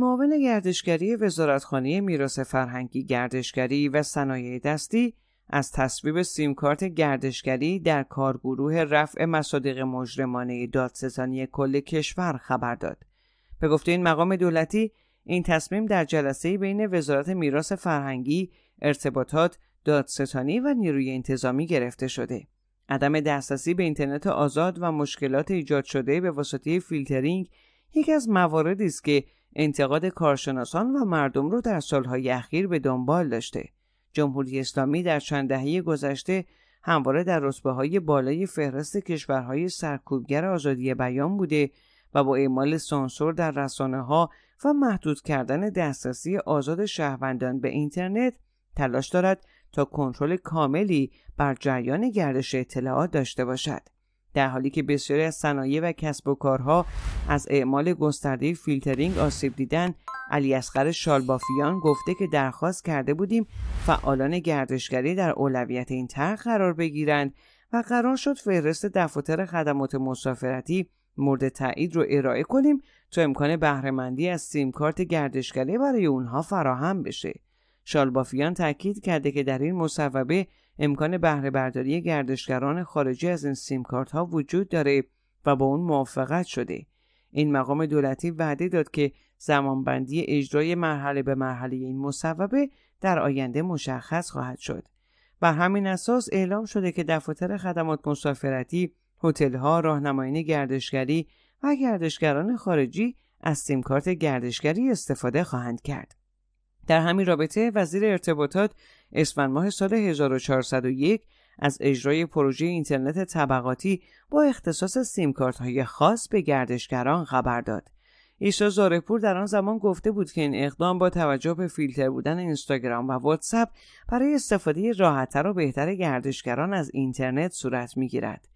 معاون گردشگری وزارتخانه میراث فرهنگی گردشگری و صنایع دستی از تصویب سیمکارت گردشگری در کارگروه رفع مصادیق مجرمانه دادستانی کل کشور خبر داد. به گفته این مقام دولتی این تصمیم در جلسه بین وزارت میراث فرهنگی، ارتباطات، دادستانی و نیروی انتظامی گرفته شده. عدم دسترسی به اینترنت آزاد و مشکلات ایجاد شده به واسطه فیلترینگ یکی از مواردی است که انتقاد کارشناسان و مردم رو در سالهای اخیر به دنبال داشته. جمهوری اسلامی در چند دهه گذشته همواره در رسبه های بالای فهرست کشورهای سرکوبگر آزادی بیان بوده و با اعمال سانسور در رسانه ها و محدود کردن دسترسی آزاد شهروندان به اینترنت تلاش دارد تا کنترل کاملی بر جریان گردش اطلاعات داشته باشد. در حالی که بسیاری از صنایع و کسب و کارها از اعمال گسترده فیلترینگ آسیب دیدن علی اصغر شالبافیان گفته که درخواست کرده بودیم فعالان گردشگری در اولویت این طرح قرار بگیرند و قرار شد فهرست دفاتر خدمات مسافرتی مورد تایید رو ارائه کنیم تا امکان بهرهمندی از سیمکارت کارت گردشگری برای اونها فراهم بشه شالبافیان تاکید کرده که در این مصوبه امکان بهره برداری گردشگران خارجی از این سیم ها وجود داره و با اون موافقت شده این مقام دولتی وعده داد که زمانبندی اجرای مرحله به مرحله این مصوبه در آینده مشخص خواهد شد بر همین اساس اعلام شده که دفاتر خدمات مسافرتی ها راهنمایان گردشگری و گردشگران خارجی از سیمکارت گردشگری استفاده خواهند کرد در همین رابطه وزیر ارتباطات اسفند ماه سال 1401 از اجرای پروژه اینترنت طبقاتی با اختصاص سیمکارت های خاص به گردشگران خبر داد. ایسا زارپور در آن زمان گفته بود که این اقدام با توجه به فیلتر بودن اینستاگرام و واتساپ برای استفاده راحتتر و بهتر گردشگران از اینترنت صورت میگیرد.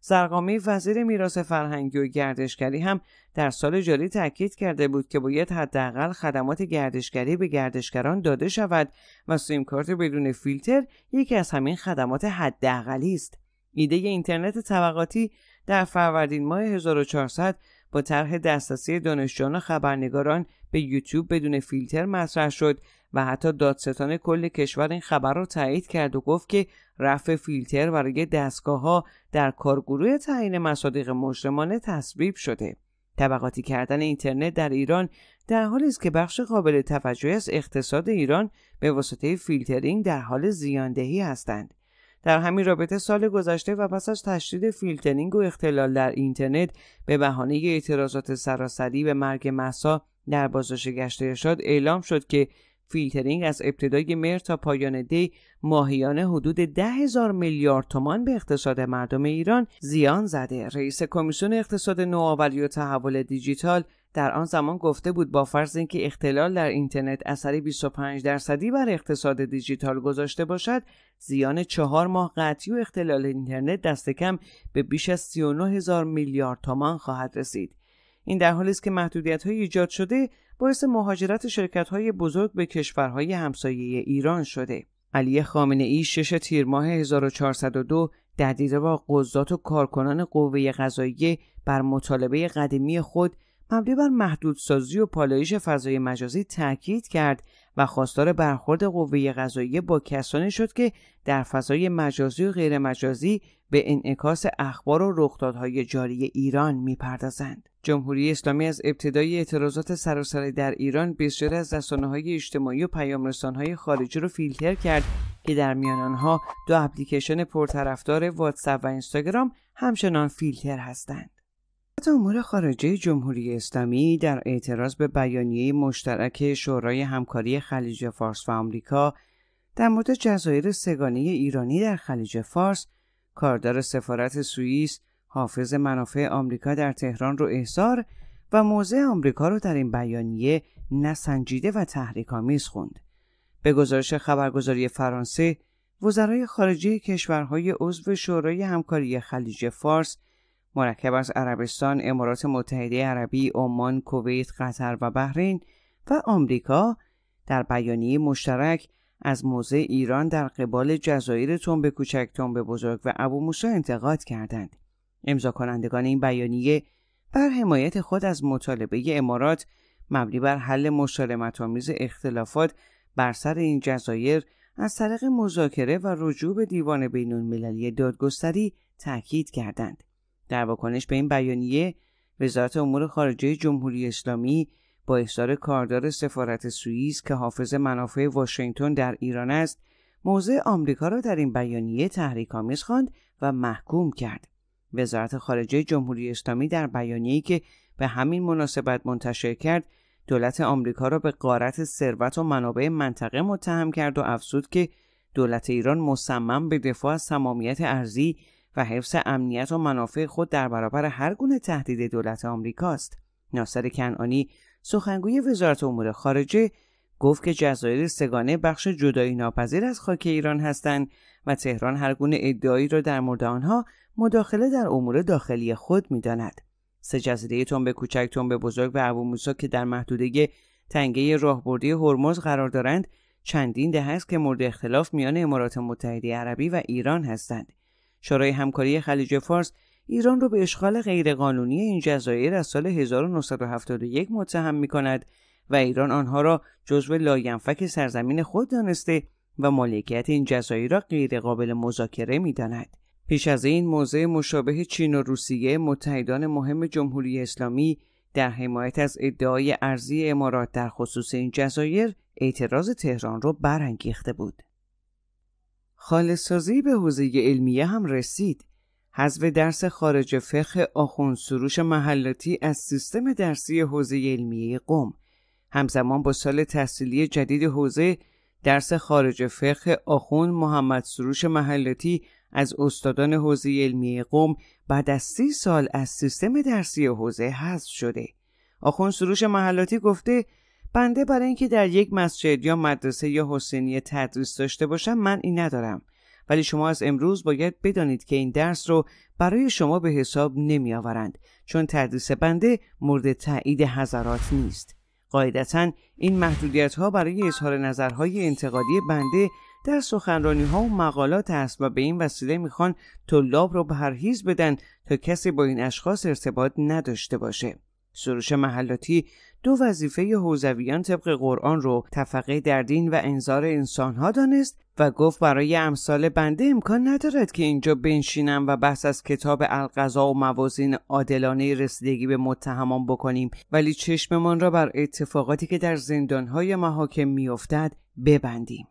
سرقامی وزیر میراث فرهنگی و گردشگری هم در سال جاری تاکید کرده بود که باید حداقل خدمات گردشگری به گردشگران داده شود و سیمکارت بدون فیلتر یکی از همین خدمات حداقلی است ایده اینترنت طبقاتی در فروردین ماه 1400 با طرح دسترسی دانشجویان و خبرنگاران به یوتیوب بدون فیلتر مطرح شد و حتی دادستان کل کشور این خبر را تایید کرد و گفت که رفع فیلتر برای دستگاه ها در کارگروه تعیین مصادیق مجرمانه تصویب شده طبقاتی کردن اینترنت در ایران در حالی است که بخش قابل توجهی از اقتصاد ایران به واسطه فیلترینگ در حال زیاندهی هستند در همین رابطه سال گذشته و پس از تشدید فیلترینگ و اختلال در اینترنت به بهانه اعتراضات سراسری به مرگ مسا در بازداشت گشته شد اعلام شد که فیلترینگ از ابتدای مهر تا پایان دی ماهیانه حدود ده هزار میلیارد تومان به اقتصاد مردم ایران زیان زده رئیس کمیسیون اقتصاد نوآوری و تحول دیجیتال در آن زمان گفته بود با فرض اینکه اختلال در اینترنت اثر 25 درصدی بر اقتصاد دیجیتال گذاشته باشد زیان چهار ماه قطعی و اختلال اینترنت دست کم به بیش از 39 هزار میلیارد تومان خواهد رسید این در حالی است که محدودیت ایجاد شده باعث مهاجرت شرکت های بزرگ به کشورهای همسایه ایران شده. علی خامنه ای شش تیر ماه 1402 در دیده با قضات و کارکنان قوه قضاییه بر مطالبه قدیمی خود مبنی بر محدودسازی و پالایش فضای مجازی تاکید کرد و خواستار برخورد قوه قضایی با کسانی شد که در فضای مجازی و غیر مجازی به انعکاس اخبار و رخدادهای جاری ایران میپردازند. جمهوری اسلامی از ابتدای اعتراضات سراسری در ایران بسیاری از رسانه های اجتماعی و پیام های خارجی را فیلتر کرد که در میان آنها دو اپلیکیشن پرطرفدار واتساپ و اینستاگرام همچنان فیلتر هستند. امور خارجه جمهوری اسلامی در اعتراض به بیانیه مشترک شورای همکاری خلیج فارس و آمریکا در مورد جزایر سگانه ایرانی در خلیج فارس کاردار سفارت سوئیس حافظ منافع آمریکا در تهران رو احضار و موضع آمریکا رو در این بیانیه نسنجیده و تحریکآمیز خوند به گزارش خبرگزاری فرانسه وزرای خارجه کشورهای عضو شورای همکاری خلیج فارس مرکب از عربستان، امارات متحده عربی، عمان، کویت، قطر و بحرین و آمریکا در بیانیه مشترک از موضع ایران در قبال جزایر تنب کوچک تنب بزرگ و ابو موسی انتقاد کردند. امضا کنندگان این بیانیه بر حمایت خود از مطالبه امارات مبنی بر حل مسالمت آمیز اختلافات بر سر این جزایر از طریق مذاکره و رجوع به دیوان بین المللی دادگستری تاکید کردند. در واکنش به این بیانیه وزارت امور خارجه جمهوری اسلامی با احضار کاردار سفارت سوئیس که حافظ منافع واشنگتن در ایران است موضع آمریکا را در این بیانیه تحریکآمیز خواند و محکوم کرد وزارت خارجه جمهوری اسلامی در بیانیه‌ای که به همین مناسبت منتشر کرد دولت آمریکا را به قارت ثروت و منابع منطقه متهم کرد و افزود که دولت ایران مصمم به دفاع از تمامیت ارزی و حفظ امنیت و منافع خود در برابر هر گونه تهدید دولت آمریکاست. ناصر کنعانی سخنگوی وزارت امور خارجه گفت که جزایر سگانه بخش جدایی ناپذیر از خاک ایران هستند و تهران هر گونه ادعایی را در مورد آنها مداخله در امور داخلی خود میداند. سه جزیره به کوچک به بزرگ و موسا که در محدوده تنگه راهبردی هرمز قرار دارند چندین ده است که مورد اختلاف میان امارات متحده عربی و ایران هستند شورای همکاری خلیج فارس ایران را به اشغال غیرقانونی این جزایر از سال 1971 متهم می کند و ایران آنها را جزو لاینفک سرزمین خود دانسته و مالکیت این جزایر را غیرقابل مذاکره می داند. پیش از این موضع مشابه چین و روسیه متحدان مهم جمهوری اسلامی در حمایت از ادعای ارزی امارات در خصوص این جزایر اعتراض تهران را برانگیخته بود. خالصازی به حوزه علمیه هم رسید. حذف درس خارج فقه آخون سروش محلاتی از سیستم درسی حوزه علمیه قم همزمان با سال تحصیلی جدید حوزه درس خارج فقه آخون محمد سروش محلاتی از استادان حوزه علمیه قم بعد از سی سال از سیستم درسی حوزه حذف شده. آخون سروش محلاتی گفته بنده برای اینکه در یک مسجد یا مدرسه یا حسینی تدریس داشته باشم من این ندارم ولی شما از امروز باید بدانید که این درس رو برای شما به حساب نمی آورند چون تدریس بنده مورد تایید حضرات نیست قاعدتا این محدودیت ها برای اظهار نظرهای انتقادی بنده در سخنرانی ها و مقالات است و به این وسیله میخوان طلاب را به بدن تا کسی با این اشخاص ارتباط نداشته باشه سروش محلاتی دو وظیفه حوزویان طبق قرآن رو تفقه در دین و انظار انسانها دانست و گفت برای امثال بنده امکان ندارد که اینجا بنشینم و بحث از کتاب القضا و موازین عادلانه رسیدگی به متهمان بکنیم ولی چشممان را بر اتفاقاتی که در زندانهای محاکم میافتد ببندیم